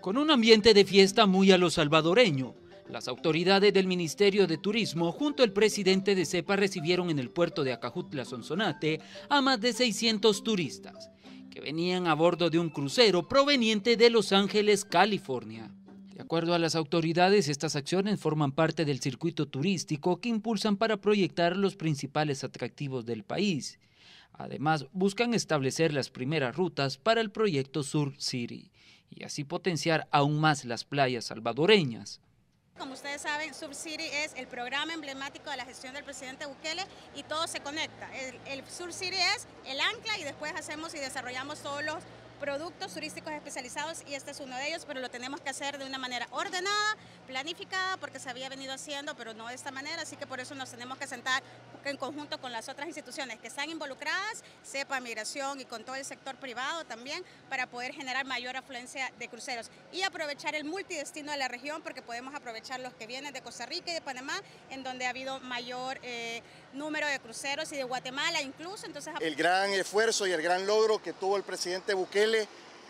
Con un ambiente de fiesta muy a lo salvadoreño, las autoridades del Ministerio de Turismo junto al presidente de CEPA recibieron en el puerto de Acajutla Sonsonate a más de 600 turistas que venían a bordo de un crucero proveniente de Los Ángeles, California. De acuerdo a las autoridades, estas acciones forman parte del circuito turístico que impulsan para proyectar los principales atractivos del país Además, buscan establecer las primeras rutas para el proyecto Sur City y así potenciar aún más las playas salvadoreñas. Como ustedes saben, City es el programa emblemático de la gestión del presidente Bukele y todo se conecta. El, Sur City es el ancla y después hacemos y desarrollamos todos los productos turísticos especializados y este es uno de ellos, pero lo tenemos que hacer de una manera ordenada, planificada, porque se había venido haciendo, pero no de esta manera, así que por eso nos tenemos que sentar en conjunto con las otras instituciones que están involucradas, SEPA, Migración y con todo el sector privado también, para poder generar mayor afluencia de cruceros y aprovechar el multidestino de la región, porque podemos aprovechar los que vienen de Costa Rica y de Panamá, en donde ha habido mayor eh, número de cruceros y de Guatemala incluso. Entonces, el gran esfuerzo y el gran logro que tuvo el presidente Bukele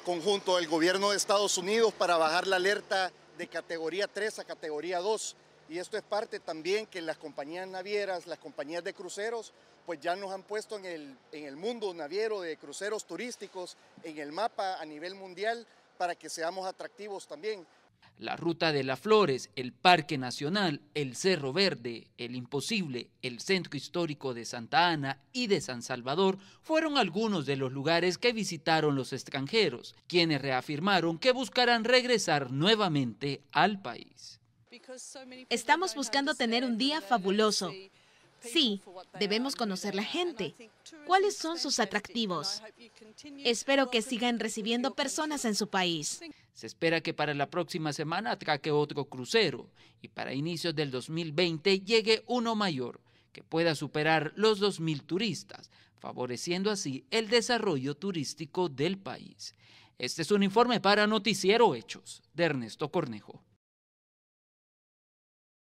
conjunto del gobierno de Estados Unidos para bajar la alerta de categoría 3 a categoría 2. Y esto es parte también que las compañías navieras, las compañías de cruceros, pues ya nos han puesto en el, en el mundo naviero de cruceros turísticos, en el mapa a nivel mundial, para que seamos atractivos también la Ruta de las Flores, el Parque Nacional, el Cerro Verde, el Imposible, el Centro Histórico de Santa Ana y de San Salvador fueron algunos de los lugares que visitaron los extranjeros, quienes reafirmaron que buscarán regresar nuevamente al país. Estamos buscando tener un día fabuloso. Sí, debemos conocer la gente. ¿Cuáles son sus atractivos? Espero que sigan recibiendo personas en su país. Se espera que para la próxima semana atraque otro crucero y para inicios del 2020 llegue uno mayor que pueda superar los 2.000 turistas, favoreciendo así el desarrollo turístico del país. Este es un informe para Noticiero Hechos de Ernesto Cornejo.